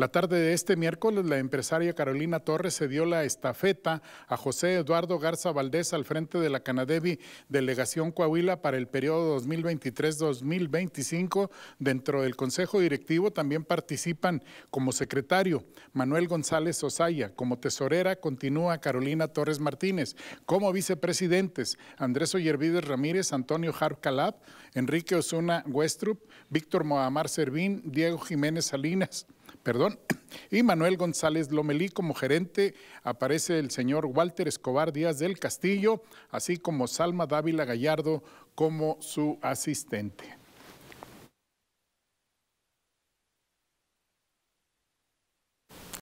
La tarde de este miércoles, la empresaria Carolina Torres cedió la estafeta a José Eduardo Garza Valdés al frente de la Canadevi Delegación Coahuila para el periodo 2023-2025. Dentro del Consejo Directivo también participan como secretario Manuel González Osaya, como tesorera continúa Carolina Torres Martínez, como vicepresidentes Andrés Oyervides Ramírez, Antonio Jar Calab, Enrique Osuna Westrup, Víctor Moamar Servín, Diego Jiménez Salinas perdón, y Manuel González Lomelí como gerente. Aparece el señor Walter Escobar Díaz del Castillo, así como Salma Dávila Gallardo como su asistente.